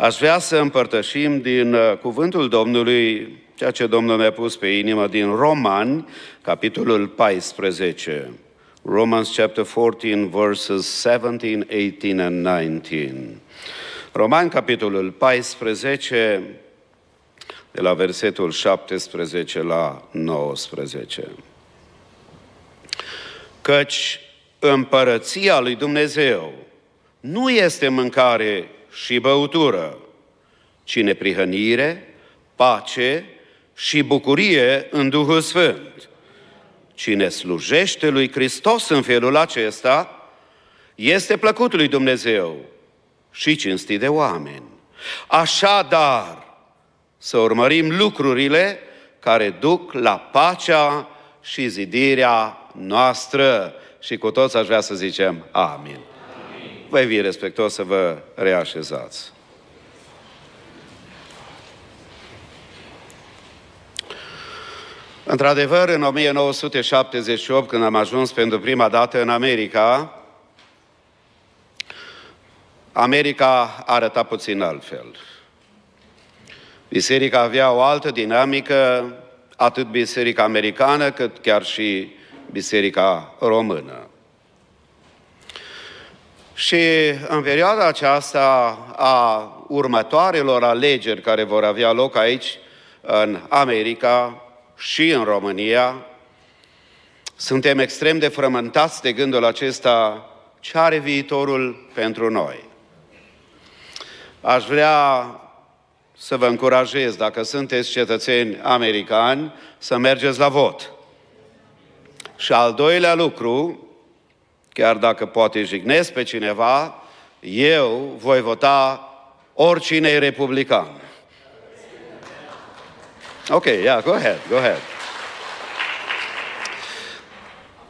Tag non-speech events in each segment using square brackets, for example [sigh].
Aș vrea să împărtășim din uh, cuvântul Domnului ceea ce Domnul mi-a pus pe inimă din Romani, capitolul 14. Romans chapter 14, verses 17, 18 and 19. Romani, capitolul 14, de la versetul 17 la 19. Căci împărăția lui Dumnezeu nu este mâncare și băutură, ci neprihănire, pace și bucurie în Duhul Sfânt. Cine slujește lui Hristos în felul acesta, este plăcut lui Dumnezeu și cinstit de oameni. Așadar, să urmărim lucrurile care duc la pacea și zidirea noastră. Și cu toți aș vrea să zicem amin voi vii respectuos să vă reașezați. Într-adevăr, în 1978, când am ajuns pentru prima dată în America, America arăta puțin altfel. Biserica avea o altă dinamică, atât biserica americană, cât chiar și biserica română. Și în perioada aceasta a următoarelor alegeri care vor avea loc aici, în America și în România, suntem extrem de frământați de gândul acesta ce are viitorul pentru noi. Aș vrea să vă încurajez, dacă sunteți cetățeni americani, să mergeți la vot. Și al doilea lucru, chiar dacă poate jignesc pe cineva, eu voi vota oricine e republican. Ok, yeah, go ahead, go ahead.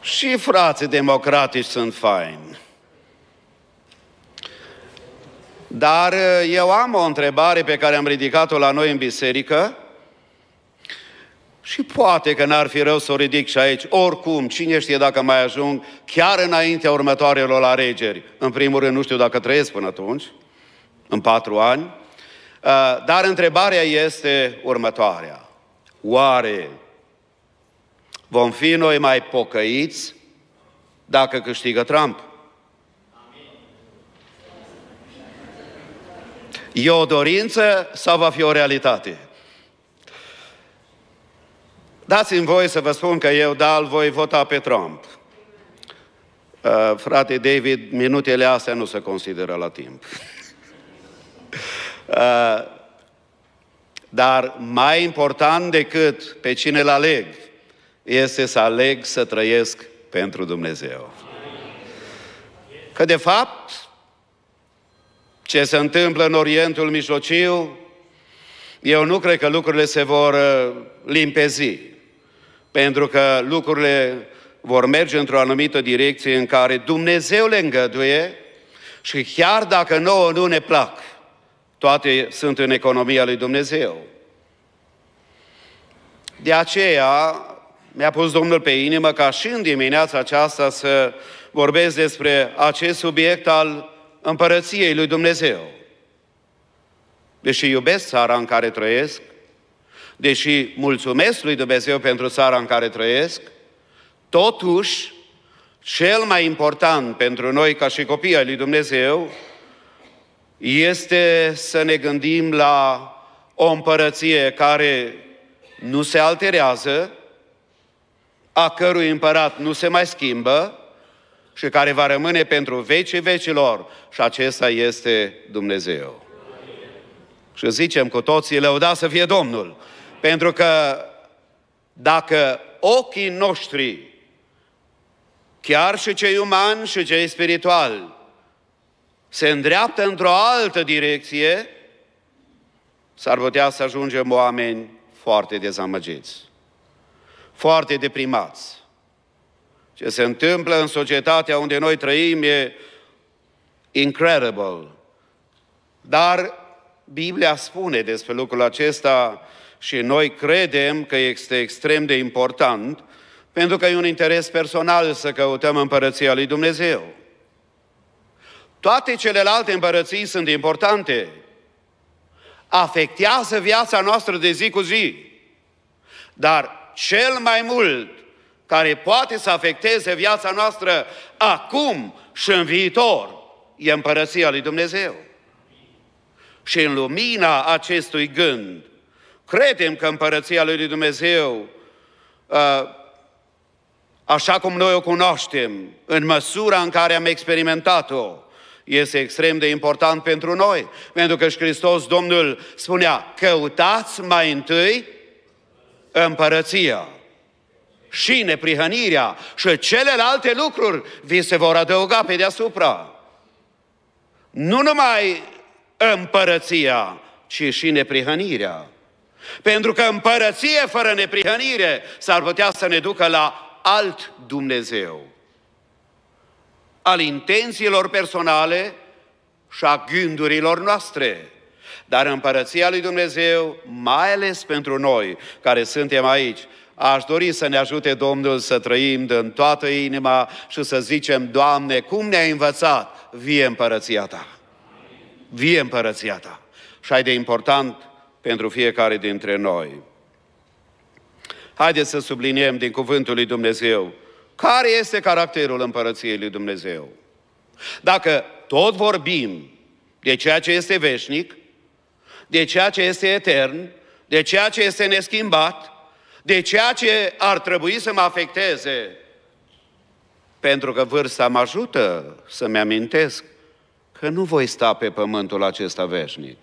Și frații democratici sunt faini. Dar eh, eu am o întrebare pe care am ridicat-o la noi în biserică și poate că n-ar fi rău să o ridic și aici. Oricum, cine știe dacă mai ajung chiar înaintea următoarelor alegeri. În primul rând, nu știu dacă trăiesc până atunci, în patru ani. Uh, dar întrebarea este următoarea. Oare vom fi noi mai pocăiți dacă câștigă Trump? E o dorință sau va fi o realitate? Dați-mi voi să vă spun că eu, da, voi vota pe Trump. Uh, frate David, minutele astea nu se consideră la timp. [laughs] Uh, dar mai important decât pe cine îl aleg, este să aleg să trăiesc pentru Dumnezeu. Că de fapt, ce se întâmplă în Orientul Mijlociu, eu nu cred că lucrurile se vor uh, limpezi pentru că lucrurile vor merge într-o anumită direcție în care Dumnezeu le îngăduie și chiar dacă nouă nu ne plac, toate sunt în economia lui Dumnezeu. De aceea mi-a pus Domnul pe inimă ca și în dimineața aceasta să vorbesc despre acest subiect al împărăției lui Dumnezeu. Deși iubesc țara în care trăiesc, deși mulțumesc lui Dumnezeu pentru țara în care trăiesc, totuși, cel mai important pentru noi ca și copii ai lui Dumnezeu este să ne gândim la o împărăție care nu se alterează, a cărui împărat nu se mai schimbă și care va rămâne pentru vecii vecilor. Și acesta este Dumnezeu. Și zicem cu toții, lăuda să fie Domnul! Pentru că dacă ochii noștri, chiar și cei umani și cei spirituali, se îndreaptă într-o altă direcție, s-ar putea să ajungem oameni foarte dezamăgiți, foarte deprimați. Ce se întâmplă în societatea unde noi trăim e incredible. Dar Biblia spune despre lucrul acesta și noi credem că este extrem de important, pentru că e un interes personal să căutăm împărăția lui Dumnezeu. Toate celelalte împărății sunt importante. Afectează viața noastră de zi cu zi. Dar cel mai mult care poate să afecteze viața noastră acum și în viitor e împărăția lui Dumnezeu. Și în lumina acestui gând, Credem că împărăția lui Dumnezeu, ă, așa cum noi o cunoaștem, în măsura în care am experimentat-o, este extrem de important pentru noi. Pentru că și Hristos, Domnul, spunea, căutați mai întâi împărăția și neprihănirea și celelalte lucruri vi se vor adăuga pe deasupra. Nu numai împărăția, ci și neprihănirea. Pentru că împărăție fără neprihănire s-ar putea să ne ducă la alt Dumnezeu. Al intențiilor personale și a gândurilor noastre. Dar împărăția lui Dumnezeu, mai ales pentru noi care suntem aici, aș dori să ne ajute Domnul să trăim din toată inima și să zicem, Doamne, cum ne-ai învățat? Vie împărăția Ta! Vie împărăția Ta! Și ai de important pentru fiecare dintre noi. Haideți să subliniem din cuvântul lui Dumnezeu care este caracterul împărăției lui Dumnezeu. Dacă tot vorbim de ceea ce este veșnic, de ceea ce este etern, de ceea ce este neschimbat, de ceea ce ar trebui să mă afecteze, pentru că vârsta mă ajută să-mi amintesc că nu voi sta pe pământul acesta veșnic.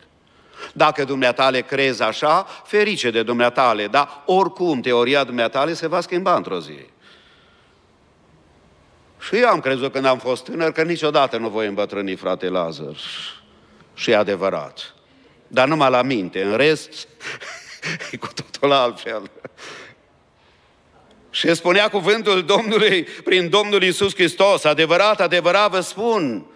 Dacă dumneatale crezi așa, ferice de dumneatale, dar oricum teoria dumneatale se va schimba într-o zi. Și eu am crezut când am fost tânăr că niciodată nu voi îmbătrâni, frate Lazar. Și e adevărat. Dar numai la minte, în rest [laughs] e cu totul altfel. Și spunea cuvântul Domnului prin Domnul Isus Hristos, adevărat, adevărat vă spun,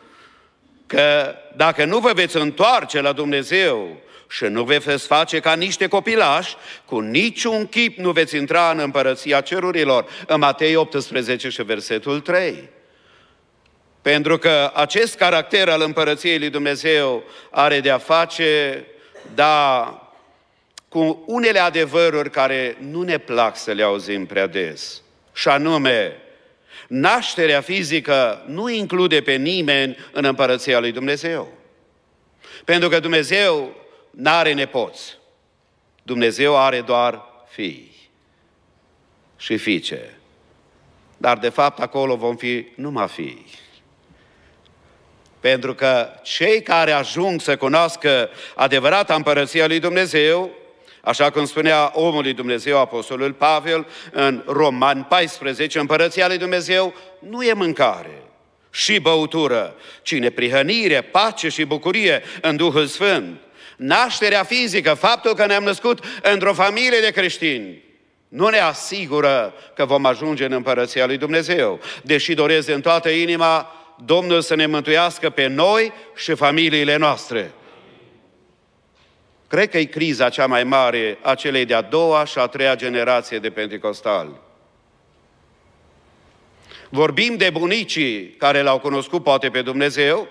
că dacă nu vă veți întoarce la Dumnezeu și nu veți face ca niște copilași, cu niciun chip nu veți intra în împărăția cerurilor. În Matei 18 și versetul 3. Pentru că acest caracter al împărăției lui Dumnezeu are de a face, da, cu unele adevăruri care nu ne plac să le auzim prea des. Și anume, Nașterea fizică nu include pe nimeni în împărăția lui Dumnezeu. Pentru că Dumnezeu nu are nepoți. Dumnezeu are doar fii și fiice. Dar de fapt acolo vom fi numai fii. Pentru că cei care ajung să cunoască adevărata împărăția lui Dumnezeu Așa cum spunea omului Dumnezeu, Apostolul Pavel, în Roman 14, împărăția lui Dumnezeu nu e mâncare și băutură, ci neprihănire, pace și bucurie în Duhul Sfânt. Nașterea fizică, faptul că ne-am născut într-o familie de creștini, nu ne asigură că vom ajunge în împărăția lui Dumnezeu. Deși doresc în toată inima Domnul să ne mântuiască pe noi și familiile noastre. Cred că e criza cea mai mare a celei de-a doua și a treia generație de pentecostali. Vorbim de bunicii care l-au cunoscut poate pe Dumnezeu,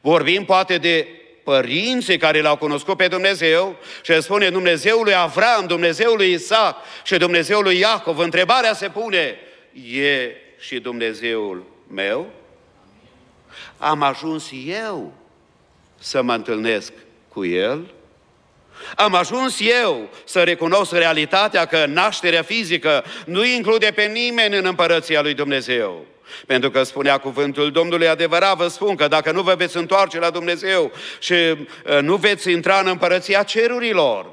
vorbim poate de părinții care l-au cunoscut pe Dumnezeu și îl spune Dumnezeului Avram, Dumnezeului Isaac și Dumnezeului Iacov. Întrebarea se pune, e și Dumnezeul meu? Am ajuns eu să mă întâlnesc cu El? Am ajuns eu să recunosc realitatea că nașterea fizică nu include pe nimeni în împărăția lui Dumnezeu. Pentru că spunea cuvântul Domnului, adevărat vă spun că dacă nu vă veți întoarce la Dumnezeu și ă, nu veți intra în împărăția cerurilor,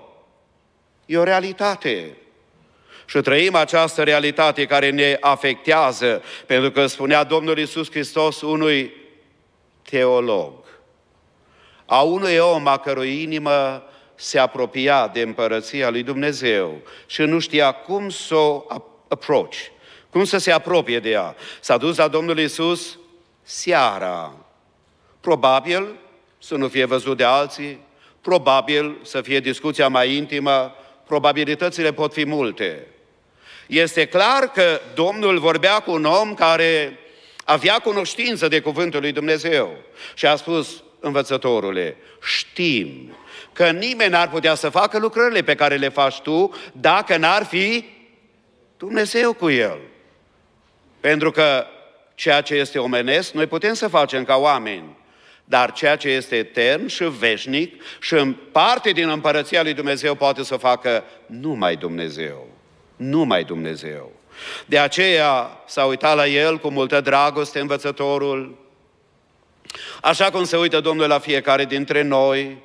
e o realitate. Și trăim această realitate care ne afectează, pentru că spunea Domnul Iisus Hristos unui teolog, a unui om a cărui inimă se apropia de împărăția lui Dumnezeu și nu știa cum să o approach, cum să se apropie de ea. S-a dus la Domnul Isus seara. Probabil să nu fie văzut de alții, probabil să fie discuția mai intimă, probabilitățile pot fi multe. Este clar că Domnul vorbea cu un om care avea cunoștință de cuvântul lui Dumnezeu și a spus, învățătorule, știm că nimeni n-ar putea să facă lucrările pe care le faci tu dacă n-ar fi Dumnezeu cu el. Pentru că ceea ce este omenesc, noi putem să facem ca oameni, dar ceea ce este etern și veșnic și în parte din împărăția lui Dumnezeu poate să facă numai Dumnezeu. Numai Dumnezeu. De aceea s-a uitat la el cu multă dragoste învățătorul, Așa cum se uită Domnul la fiecare dintre noi,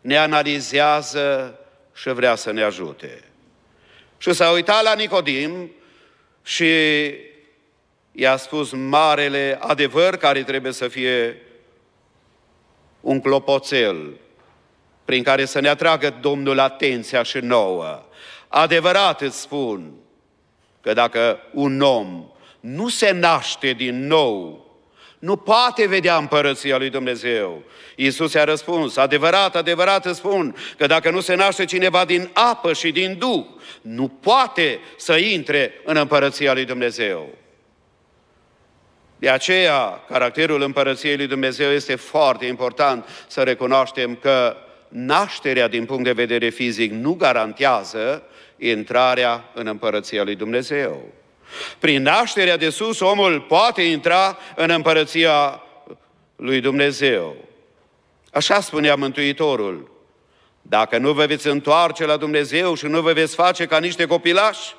ne analizează și vrea să ne ajute. Și s-a uitat la Nicodim și i-a spus marele adevăr care trebuie să fie un clopoțel prin care să ne atragă Domnul atenția și nouă. Adevărat îți spun că dacă un om nu se naște din nou nu poate vedea împărăția lui Dumnezeu. Iisus i-a răspuns, adevărat, adevărat îți spun, că dacă nu se naște cineva din apă și din duh, nu poate să intre în împărăția lui Dumnezeu. De aceea, caracterul împărăției lui Dumnezeu este foarte important să recunoaștem că nașterea din punct de vedere fizic nu garantează intrarea în împărăția lui Dumnezeu. Prin nașterea de sus, omul poate intra în împărăția lui Dumnezeu. Așa spunea Mântuitorul. Dacă nu vă veți întoarce la Dumnezeu și nu vă veți face ca niște copilași,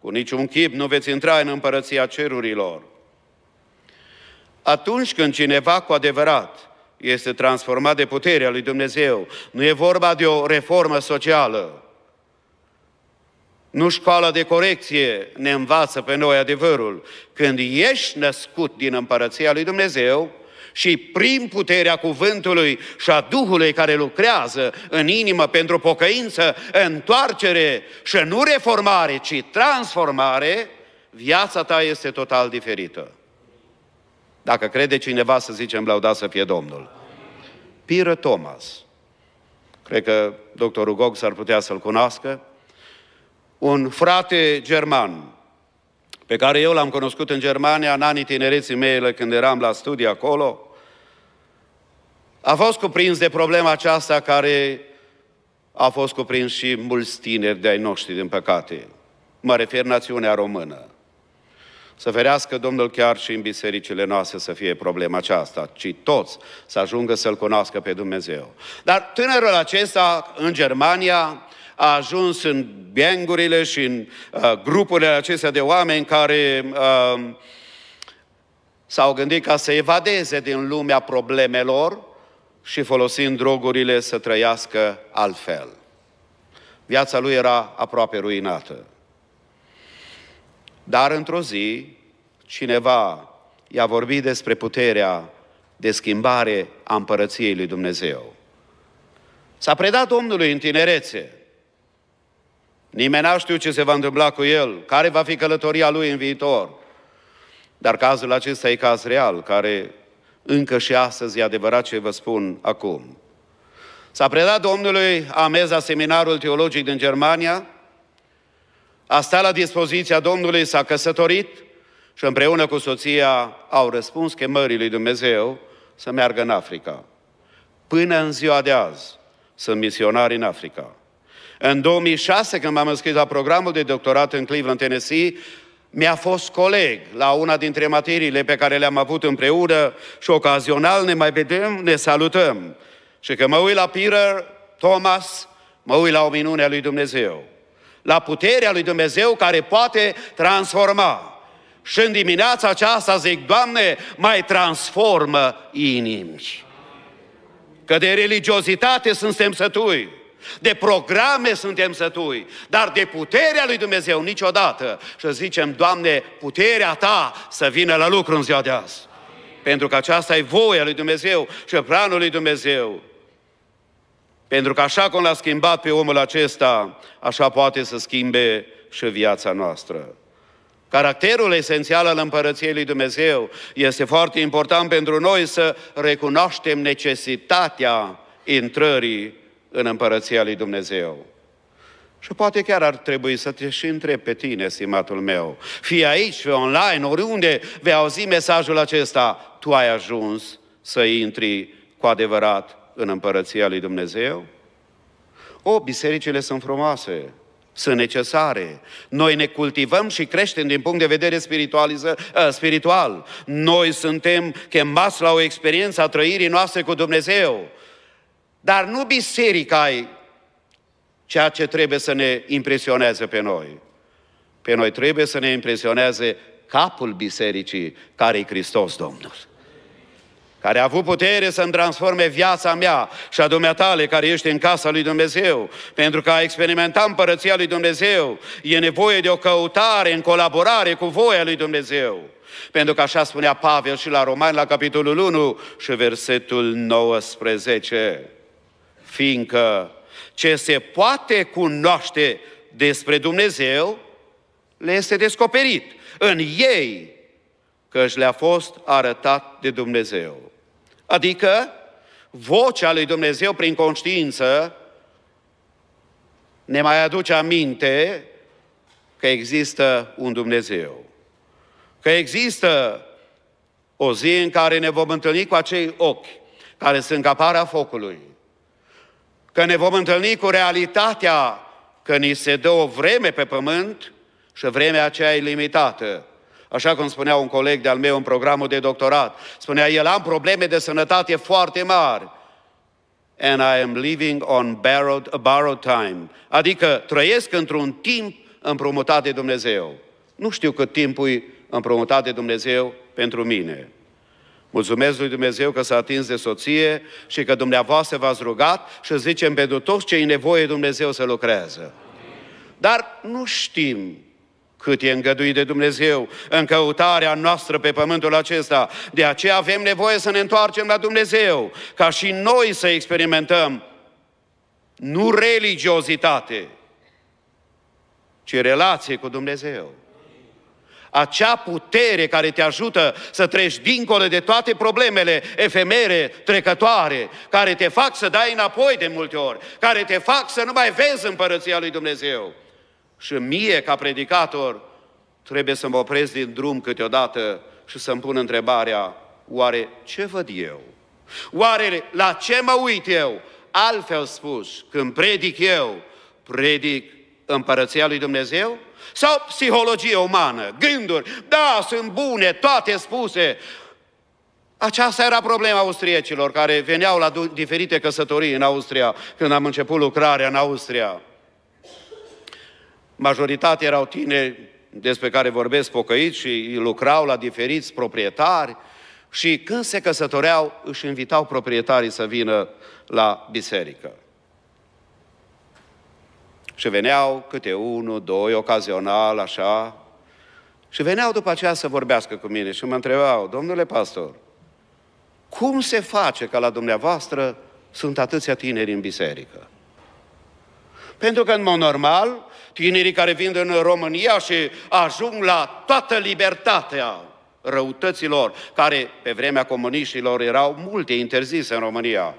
cu niciun chip nu veți intra în împărăția cerurilor. Atunci când cineva cu adevărat este transformat de puterea lui Dumnezeu, nu e vorba de o reformă socială, nu școala de corecție ne învață pe noi adevărul. Când ești născut din împărăția lui Dumnezeu și prin puterea cuvântului și a Duhului care lucrează în inimă pentru pocăință, întoarcere și nu reformare, ci transformare, viața ta este total diferită. Dacă crede cineva, să zicem, lauda să fie Domnul. Piră Thomas. Cred că doctorul Gog s-ar putea să-l cunoască un frate german pe care eu l-am cunoscut în Germania în anii tinereții mele când eram la studii acolo, a fost cuprins de problema aceasta care a fost cuprins și mulți tineri de-ai noștri, din păcate. Mă refer națiunea română. Să ferească Domnul chiar și în bisericile noastre să fie problema aceasta, ci toți să ajungă să-L cunoască pe Dumnezeu. Dar tânărul acesta în Germania a ajuns în gangurile și în uh, grupurile acestea de oameni care uh, s-au gândit ca să evadeze din lumea problemelor și folosind drogurile să trăiască altfel. Viața lui era aproape ruinată. Dar într-o zi, cineva i-a vorbit despre puterea de schimbare a împărăției lui Dumnezeu. S-a predat Domnului în tinerețe Nimeni n știu ce se va întâmpla cu el, care va fi călătoria lui în viitor. Dar cazul acesta e caz real, care încă și astăzi e adevărat ce vă spun acum. S-a predat Domnului Ameza Seminarul Teologic din Germania, a stat la dispoziția Domnului, s-a căsătorit și împreună cu soția au răspuns chemării lui Dumnezeu să meargă în Africa. Până în ziua de azi sunt misionari în Africa. În 2006, când m-am înscris la programul de doctorat în Cleveland, Tennessee, mi-a fost coleg la una dintre materiile pe care le-am avut împreună și ocazional ne mai vedem, ne salutăm. Și când mă uit la Peter, Thomas, mă uit la o minune a lui Dumnezeu. La puterea lui Dumnezeu care poate transforma. Și în dimineața aceasta zic, Doamne, mai transformă inimi. Că de religiozitate suntem sătui. De programe suntem sătui, dar de puterea lui Dumnezeu niciodată. Și zicem, Doamne, puterea Ta să vină la lucru în ziua de azi. Amin. Pentru că aceasta e voia lui Dumnezeu și planul lui Dumnezeu. Pentru că așa cum l-a schimbat pe omul acesta, așa poate să schimbe și viața noastră. Caracterul esențial al împărăției lui Dumnezeu este foarte important pentru noi să recunoaștem necesitatea intrării în împărăția lui Dumnezeu. Și poate chiar ar trebui să te și întrebi pe tine, simatul meu, fie aici, fie online, oriunde vei auzi mesajul acesta, tu ai ajuns să intri cu adevărat în împărăția lui Dumnezeu? O, bisericile sunt frumoase, sunt necesare. Noi ne cultivăm și creștem din punct de vedere spiritual. Ă, Noi suntem chemați la o experiență a trăirii noastre cu Dumnezeu. Dar nu biserica e ceea ce trebuie să ne impresioneze pe noi. Pe noi trebuie să ne impresioneze capul bisericii, care e Hristos Domnul. Care a avut putere să-mi transforme viața mea și a dumneatale care ești în casa lui Dumnezeu. Pentru că a experimenta împărăția lui Dumnezeu, e nevoie de o căutare în colaborare cu voia lui Dumnezeu. Pentru că așa spunea Pavel și la Romani, la capitolul 1 și versetul 19 fiindcă ce se poate cunoaște despre Dumnezeu le este descoperit în ei, căci le-a fost arătat de Dumnezeu. Adică, vocea lui Dumnezeu prin conștiință ne mai aduce aminte că există un Dumnezeu, că există o zi în care ne vom întâlni cu acei ochi care sunt ca para focului, că ne vom întâlni cu realitatea că ni se dă o vreme pe pământ și vremea aceea e limitată. Așa cum spunea un coleg de-al meu în programul de doctorat, spunea el, am probleme de sănătate foarte mari. And I am living on borrowed, borrowed time. Adică trăiesc într-un timp împrumutat de Dumnezeu. Nu știu cât timp e împrumutat de Dumnezeu pentru mine. Mulțumesc lui Dumnezeu că s-a atins de soție și că dumneavoastră v-ați rugat și zicem pentru toți ce e nevoie Dumnezeu să lucrează. Dar nu știm cât e îngăduit de Dumnezeu în căutarea noastră pe pământul acesta. De aceea avem nevoie să ne întoarcem la Dumnezeu, ca și noi să experimentăm nu religiozitate, ci relație cu Dumnezeu acea putere care te ajută să treci dincolo de toate problemele efemere, trecătoare, care te fac să dai înapoi de multe ori, care te fac să nu mai vezi împărăția lui Dumnezeu. Și mie, ca predicator, trebuie să mă opresc din drum câteodată și să-mi pun întrebarea, oare ce văd eu? Oare la ce mă uit eu? Altfel spus, când predic eu, predic împărăția lui Dumnezeu? Sau psihologie umană, gânduri, da, sunt bune, toate spuse. Aceasta era problema austriecilor care veneau la diferite căsătorii în Austria când am început lucrarea în Austria. Majoritatea erau tineri despre care vorbesc pocăiți și lucrau la diferiți proprietari și când se căsătoreau își invitau proprietarii să vină la biserică. Și veneau câte unul, doi, ocazional, așa. Și veneau după aceea să vorbească cu mine și mă întrebau, domnule pastor, cum se face că la dumneavoastră sunt atâția tineri în biserică? Pentru că, în mod normal, tinerii care vin în România și ajung la toată libertatea răutăților, care pe vremea comuniștilor erau multe interzise în România,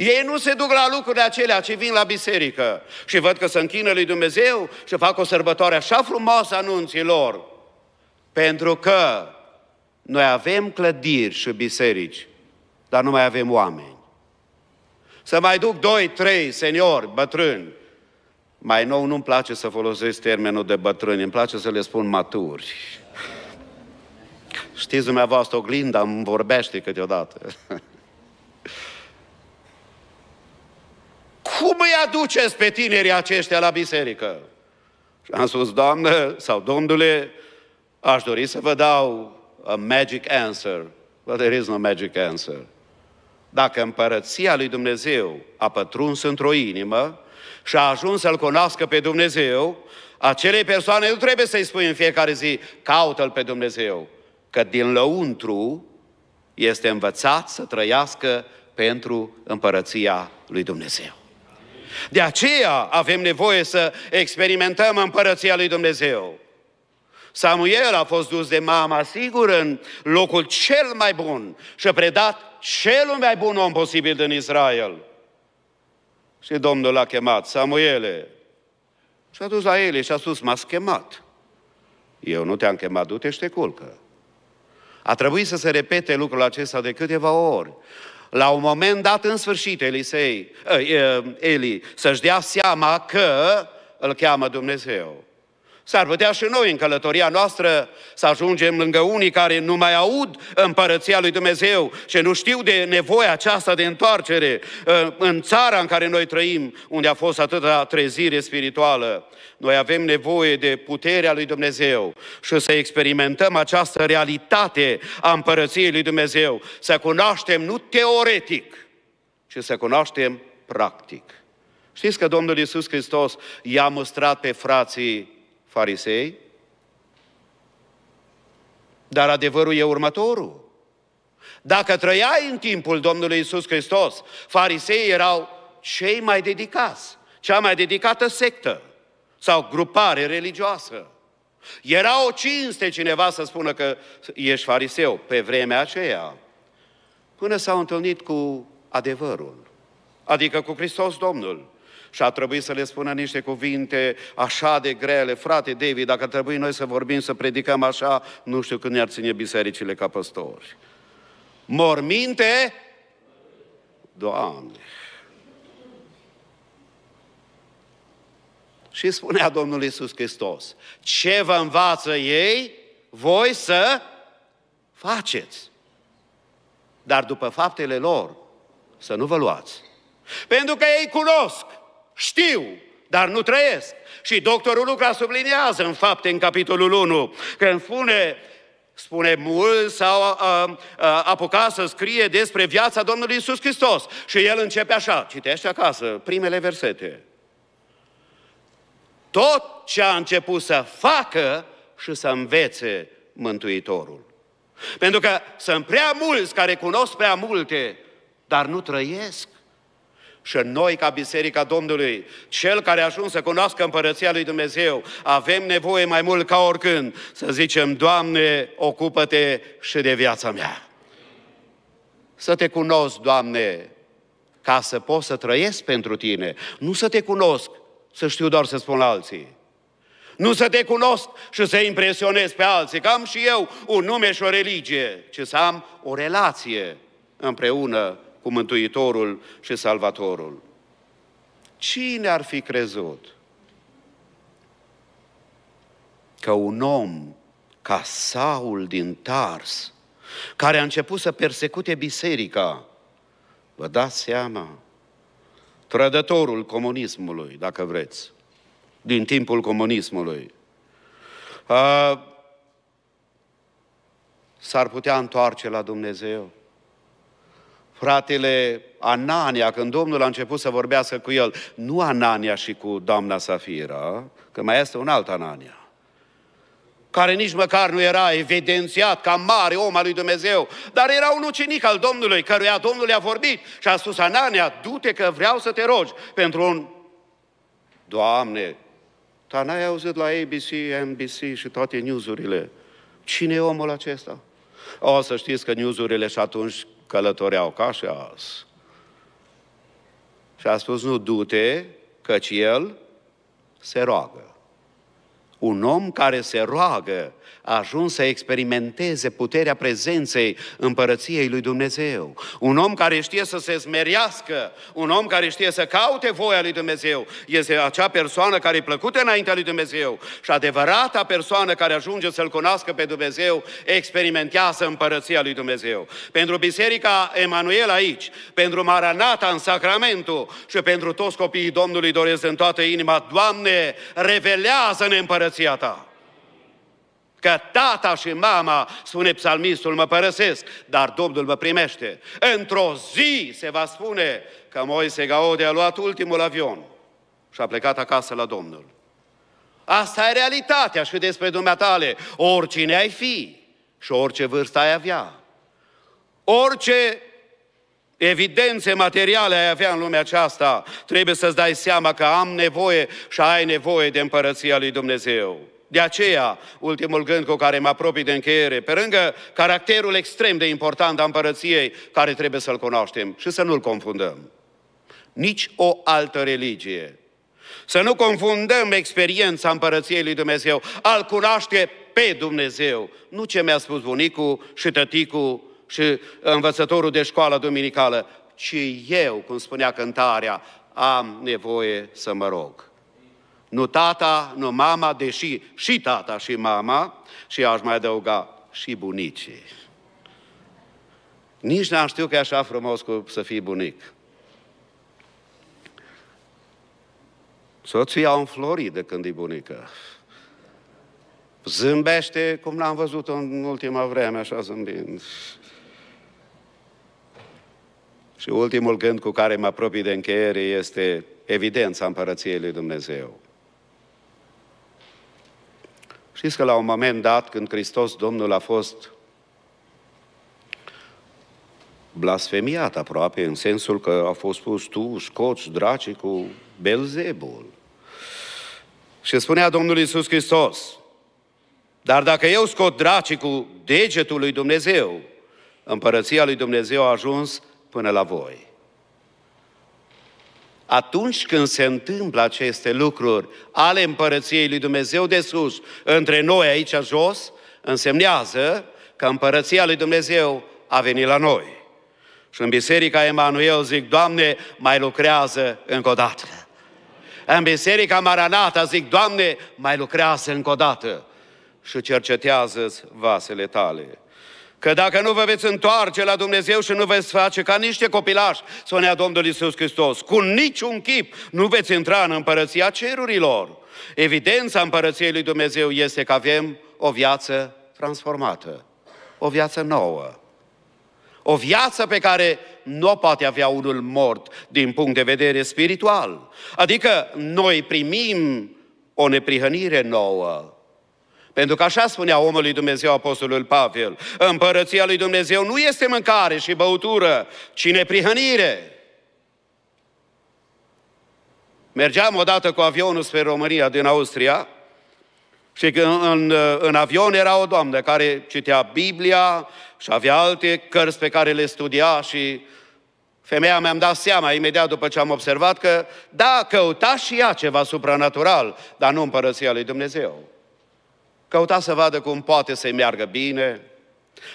ei nu se duc la lucrurile acelea, ci vin la biserică și văd că se închină lui Dumnezeu și fac o sărbătoare așa frumoasă anunților, lor. Pentru că noi avem clădiri și biserici, dar nu mai avem oameni. Să mai duc doi, trei seniori, bătrâni. Mai nou nu-mi place să folosesc termenul de bătrâni, îmi place să le spun maturi. Știți dumneavoastră, oglinda îmi vorbește câteodată. [laughs] cum îi aduceți pe tinerii aceștia la biserică? Și am spus, doamnă sau domnule, aș dori să vă dau a magic answer. But there is no magic answer. Dacă împărăția lui Dumnezeu a pătruns într-o inimă și a ajuns să-L cunoască pe Dumnezeu, acelei persoane nu trebuie să-i spui în fiecare zi, caută-L pe Dumnezeu, că din lăuntru este învățat să trăiască pentru împărăția lui Dumnezeu. De aceea avem nevoie să experimentăm împărăția lui Dumnezeu. Samuel a fost dus de mama, sigur, în locul cel mai bun și a predat cel mai bun om posibil din Israel. Și Domnul l-a chemat, Samuele. Și a dus la el și a spus, m-ați chemat. Eu nu te-am chemat, du-te și te culcă. A trebuit să se repete lucrul acesta de câteva ori. La un moment dat, în sfârșit, Elisei, eh, eh, Eli să-și dea seama că îl cheamă Dumnezeu. S-ar putea și noi în călătoria noastră să ajungem lângă unii care nu mai aud împărăția lui Dumnezeu și nu știu de nevoia aceasta de întoarcere ă, în țara în care noi trăim, unde a fost atâta trezire spirituală. Noi avem nevoie de puterea lui Dumnezeu și să experimentăm această realitate a împărăției lui Dumnezeu, să cunoaștem nu teoretic, ci să cunoaștem practic. Știți că Domnul Iisus Hristos i-a mustrat pe frații farisei, dar adevărul e următorul. Dacă trăiai în timpul Domnului Isus Hristos, fariseii erau cei mai dedicați, cea mai dedicată sectă sau grupare religioasă. Era o cinste cineva să spună că ești fariseu pe vremea aceea, până s-au întâlnit cu adevărul, adică cu Hristos Domnul și a trebuit să le spună niște cuvinte așa de grele. Frate David, dacă trebuie noi să vorbim, să predicăm așa, nu știu când ne-ar ține bisericile ca păstori. Morminte? Doamne! Și spunea Domnul Isus Hristos, ce vă învață ei, voi să faceți. Dar după faptele lor, să nu vă luați. Pentru că ei cunosc știu, dar nu trăiesc. Și doctorul Luca subliniază în fapte în capitolul 1, când spune, spune mult sau uh, uh, apucat să scrie despre viața Domnului Isus Hristos. Și el începe așa, citește acasă, primele versete. Tot ce a început să facă și să învețe Mântuitorul. Pentru că sunt prea mulți care cunosc prea multe, dar nu trăiesc. Și noi, ca Biserica Domnului, cel care a ajuns să cunoască împărăția lui Dumnezeu, avem nevoie mai mult ca oricând să zicem, Doamne, ocupă-te și de viața mea. Să te cunosc, Doamne, ca să pot să trăiesc pentru Tine. Nu să te cunosc, să știu doar să spun la alții. Nu să te cunosc și să impresionez pe alții, că am și eu un nume și o religie, ci să am o relație împreună cu Mântuitorul și Salvatorul. Cine ar fi crezut că un om ca Saul din Tars, care a început să persecute biserica, vă dați seama, trădătorul comunismului, dacă vreți, din timpul comunismului, a, s-ar putea întoarce la Dumnezeu fratele Anania, când Domnul a început să vorbească cu el, nu Anania și cu doamna Safira, că mai este un alt Anania, care nici măcar nu era evidențiat ca mare om al lui Dumnezeu, dar era un ucenic al Domnului, căruia Domnul i-a vorbit și a spus, Anania, du-te că vreau să te rogi pentru un... Doamne, dar n-ai auzit la ABC, NBC și toate newsurile. Cine e omul acesta? O, să știți că newsurile și atunci călătoreau ca și azi. Și a spus, nu, du-te, căci el se roagă. Un om care se roagă a ajuns să experimenteze puterea prezenței împărăției lui Dumnezeu. Un om care știe să se smerească, un om care știe să caute voia lui Dumnezeu, este acea persoană care e plăcută înaintea lui Dumnezeu și adevărata persoană care ajunge să-L cunoască pe Dumnezeu, experimentează împărăția lui Dumnezeu. Pentru Biserica Emanuel aici, pentru Maranata în Sacramentul și pentru toți copiii Domnului doresc în toată inima, Doamne, revelează-ne împărăția împărăția ta. Că tata și mama, spune psalmistul, mă părăsesc, dar Domnul mă primește. Într-o zi se va spune că Moise Gaode a luat ultimul avion și a plecat acasă la Domnul. Asta e realitatea și despre dumneatale. Oricine ai fi și orice vârstă ai avea, orice evidențe materiale ai avea în lumea aceasta, trebuie să-ți dai seama că am nevoie și ai nevoie de împărăția lui Dumnezeu. De aceea, ultimul gând cu care mă apropii de încheiere, pe lângă caracterul extrem de important al împărăției, care trebuie să-l cunoaștem și să nu-l confundăm. Nici o altă religie. Să nu confundăm experiența împărăției lui Dumnezeu, al cunoaște pe Dumnezeu, nu ce mi-a spus bunicul și tăticul și învățătorul de școală duminicală, ci eu, cum spunea cântarea, am nevoie să mă rog. Nu tata, nu mama, deși și tata și mama, și aș mai adăuga și bunicii. Nici n-am știut că e așa frumos cu să fii bunic. Soția o înflorit când e bunică. Zâmbește cum l-am văzut în ultima vreme, așa zâmbind. Și ultimul gând cu care mă apropii de încheiere este evidența împărăției lui Dumnezeu. Știți că la un moment dat, când Hristos Domnul a fost blasfemiat aproape, în sensul că a fost spus tu scoți draci cu Belzebul. Și spunea Domnul Iisus Hristos, dar dacă eu scot dracii cu degetul lui Dumnezeu, împărăția lui Dumnezeu a ajuns până la voi. Atunci când se întâmplă aceste lucruri ale împărăției lui Dumnezeu de sus, între noi aici jos, însemnează că împărăția lui Dumnezeu a venit la noi. Și în Biserica Emanuel zic, Doamne, mai lucrează încă o dată. În Biserica Maranata zic, Doamne, mai lucrează încă o dată și cercetează vasele tale. Că dacă nu vă veți întoarce la Dumnezeu și nu veți face ca niște copilași, spunea Domnul Isus Hristos, cu niciun chip nu veți intra în împărăția cerurilor. Evidența împărăției lui Dumnezeu este că avem o viață transformată, o viață nouă. O viață pe care nu poate avea unul mort din punct de vedere spiritual. Adică noi primim o neprihănire nouă, pentru că așa spunea omul lui Dumnezeu Apostolul Pavel. Împărăția lui Dumnezeu nu este mâncare și băutură, ci neprihănire. Mergeam odată cu avionul spre România din Austria și în, în, în avion era o doamnă care citea Biblia și avea alte cărți pe care le studia și Femeia mi-am dat seama imediat după ce am observat că, da, căuta și ea ceva supranatural, dar nu împărăția lui Dumnezeu. Căuta să vadă cum poate să-i meargă bine.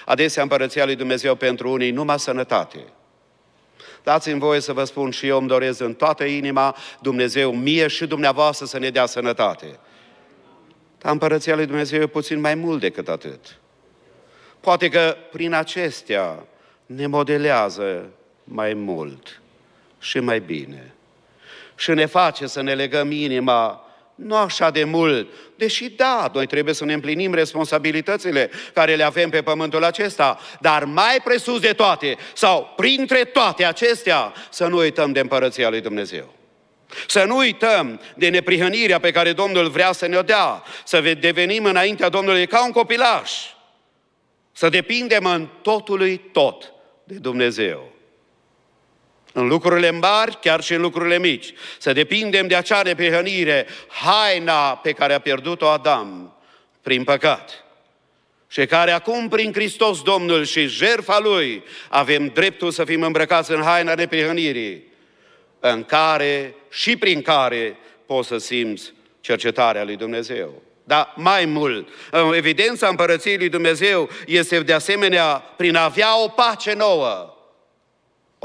Adesea împărăția lui Dumnezeu pentru unii numai sănătate. Dați-mi voie să vă spun și eu îmi doresc în toată inima Dumnezeu mie și dumneavoastră să ne dea sănătate. Dar împărăția lui Dumnezeu e puțin mai mult decât atât. Poate că prin acestea ne modelează mai mult și mai bine. Și ne face să ne legăm inima nu așa de mult. Deși da, noi trebuie să ne împlinim responsabilitățile care le avem pe pământul acesta, dar mai presus de toate, sau printre toate acestea, să nu uităm de împărăția lui Dumnezeu. Să nu uităm de neprihănirea pe care Domnul vrea să ne-o dea, să devenim înaintea Domnului ca un copilaș, să depindem în totul tot de Dumnezeu. În lucrurile mari, chiar și în lucrurile mici. Să depindem de acea nepehănire, haina pe care a pierdut-o Adam prin păcat. Și care acum, prin Hristos Domnul și jertfa Lui, avem dreptul să fim îmbrăcați în haina nepehănirii, în care și prin care poți să simți cercetarea lui Dumnezeu. Dar mai mult, evidența împărăției lui Dumnezeu este de asemenea prin a avea o pace nouă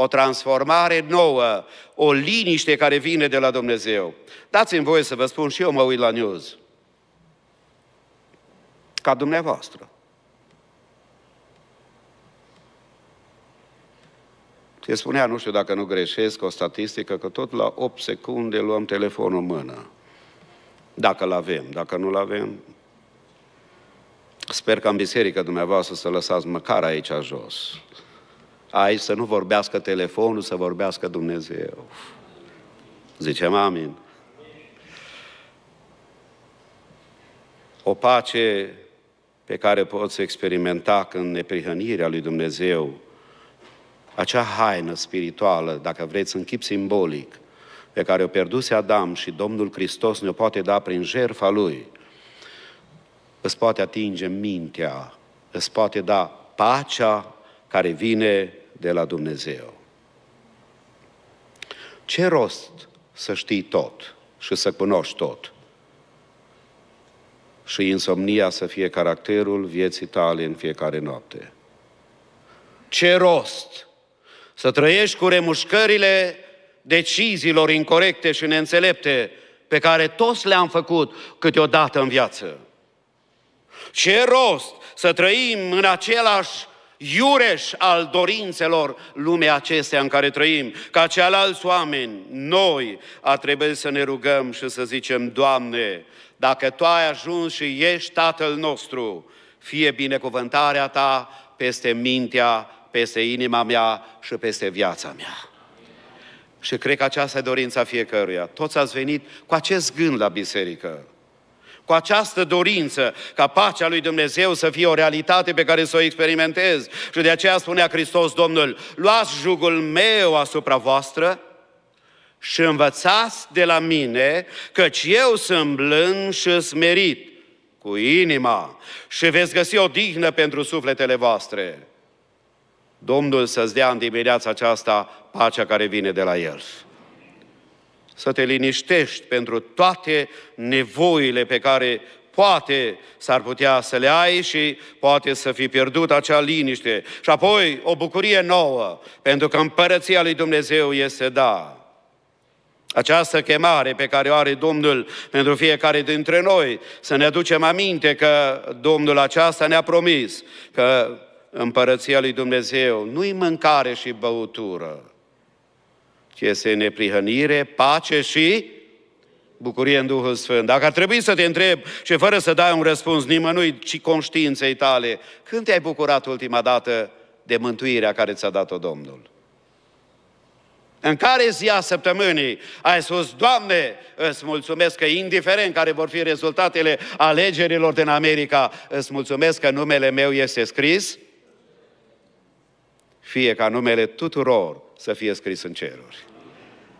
o transformare nouă, o liniște care vine de la Dumnezeu. Dați-mi voie să vă spun și eu mă uit la news. Ca dumneavoastră. Se spunea, nu știu dacă nu greșesc, o statistică că tot la 8 secunde luăm telefonul în mână. Dacă-l avem, dacă nu-l avem, sper că în biserică dumneavoastră să lăsați măcar aici jos aici să nu vorbească telefonul, să vorbească Dumnezeu. Zicem amin. O pace pe care poți experimenta când neprihănirea lui Dumnezeu, acea haină spirituală, dacă vreți, în chip simbolic, pe care o pierduse Adam și Domnul Hristos ne-o poate da prin jertfa Lui, îți poate atinge mintea, îți poate da pacea care vine de la Dumnezeu. Ce rost să știi tot și să cunoști tot? Și insomnia să fie caracterul vieții tale în fiecare noapte. Ce rost să trăiești cu remușcările deciziilor incorrecte și neînțelepte pe care toți le-am făcut câteodată în viață. Ce rost să trăim în același iureș al dorințelor lumea acestea în care trăim. Ca cealalți oameni, noi, a trebuit să ne rugăm și să zicem, Doamne, dacă Tu ai ajuns și ești Tatăl nostru, fie binecuvântarea Ta peste mintea, peste inima mea și peste viața mea. Și cred că aceasta e dorința fiecăruia. Toți ați venit cu acest gând la biserică cu această dorință ca pacea lui Dumnezeu să fie o realitate pe care să o experimentez. Și de aceea spunea Hristos Domnul, luați jugul meu asupra voastră și învățați de la mine, căci eu sunt blând și smerit cu inima și veți găsi o dignă pentru sufletele voastre. Domnul să-ți dea în dimineața aceasta pacea care vine de la El să te liniștești pentru toate nevoile pe care poate s-ar putea să le ai și poate să fi pierdut acea liniște. Și apoi o bucurie nouă, pentru că împărăția lui Dumnezeu este da. Această chemare pe care o are Domnul pentru fiecare dintre noi, să ne aducem aminte că Domnul aceasta ne-a promis că împărăția lui Dumnezeu nu-i mâncare și băutură, ci este neprihănire, pace și bucurie în Duhul Sfânt. Dacă ar trebui să te întreb și fără să dai un răspuns nimănui, ci conștiinței tale, când te-ai bucurat ultima dată de mântuirea care ți-a dat-o Domnul? În care zi a săptămânii ai spus, Doamne, îți mulțumesc că indiferent care vor fi rezultatele alegerilor din America, îți mulțumesc că numele meu este scris, fie ca numele tuturor să fie scris în ceruri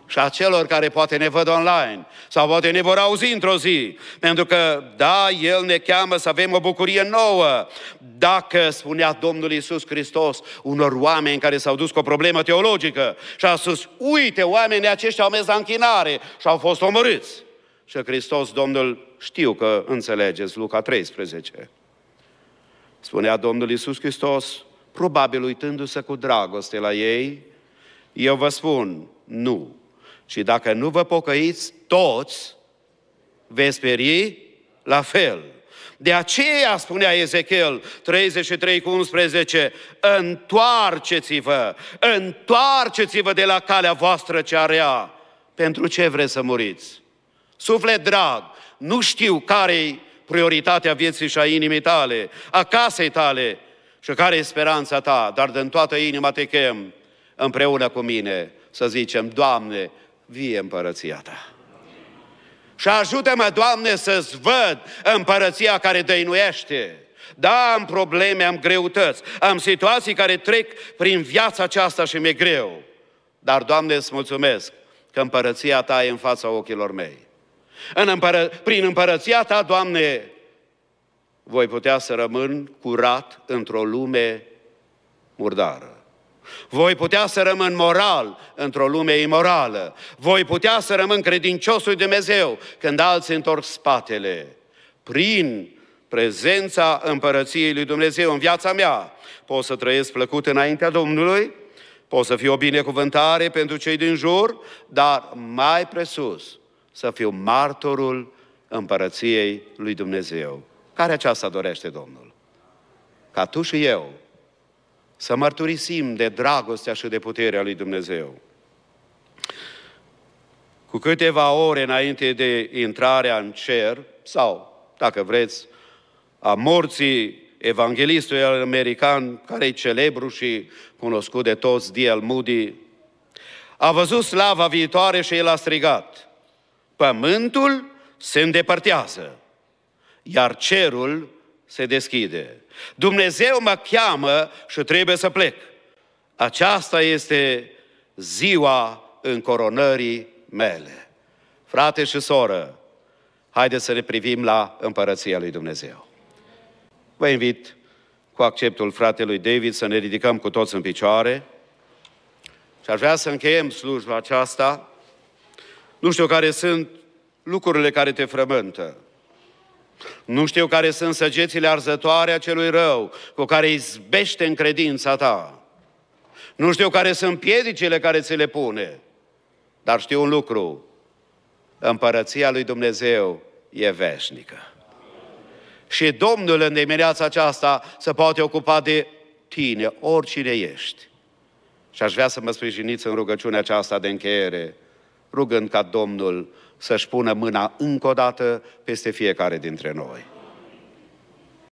și a celor care poate ne văd online sau poate ne vor auzi într-o zi. Pentru că, da, El ne cheamă să avem o bucurie nouă. Dacă, spunea Domnul Iisus Hristos, unor oameni care s-au dus cu o problemă teologică și a spus, uite, oamenii aceștia au mers la închinare și au fost omorâți. Și Hristos, Domnul, știu că înțelegeți, Luca 13. Spunea Domnul Iisus Hristos, probabil uitându-se cu dragoste la ei, eu vă spun, nu, și dacă nu vă pocăiți, toți veți peri la fel. De aceea spunea Ezechiel 33 cu 11, întoarceți-vă, întoarceți-vă de la calea voastră ce are, Pentru ce vreți să muriți? Suflet drag, nu știu care-i prioritatea vieții și a inimii tale, a casei tale și care e speranța ta, dar din toată inima te chem împreună cu mine să zicem, Doamne, vie împărăția ta. Și ajută-mă, Doamne, să-ți văd împărăția care dăinuiește. Da, am probleme, am greutăți, am situații care trec prin viața aceasta și mi-e greu. Dar, Doamne, îți mulțumesc că împărăția Ta e în fața ochilor mei. În împără... Prin împărăția Ta, Doamne, voi putea să rămân curat într-o lume murdară. Voi putea să rămân moral într-o lume imorală. Voi putea să rămân credinciosul de Dumnezeu când alții întorc spatele. Prin prezența împărăției lui Dumnezeu în viața mea, pot să trăiesc plăcut înaintea Domnului, pot să fiu o binecuvântare pentru cei din jur, dar mai presus, să fiu martorul împărăției lui Dumnezeu. Care aceasta dorește Domnul? Ca tu și eu să mărturisim de dragostea și de puterea lui Dumnezeu. Cu câteva ore înainte de intrarea în cer, sau, dacă vreți, a morții evanghelistului american, care e celebru și cunoscut de toți, D.L. Moody, a văzut slava viitoare și el a strigat, Pământul se îndepărtează, iar cerul se deschide. Dumnezeu mă cheamă și trebuie să plec. Aceasta este ziua încoronării mele. Frate și soră, haideți să ne privim la împărăția lui Dumnezeu. Vă invit cu acceptul fratelui David să ne ridicăm cu toți în picioare și aș vrea să încheiem slujba aceasta. Nu știu care sunt lucrurile care te frământă. Nu știu care sunt săgețile arzătoare a celui rău cu care izbește în credința ta. Nu știu care sunt piedicile care ți le pune. Dar știu un lucru. Împărăția lui Dumnezeu e veșnică. Și Domnul în dimineața aceasta se poate ocupa de tine, oricine ești. Și aș vrea să mă sprijiniți în rugăciunea aceasta de încheiere, rugând ca Domnul să-și pună mâna încă o dată peste fiecare dintre noi.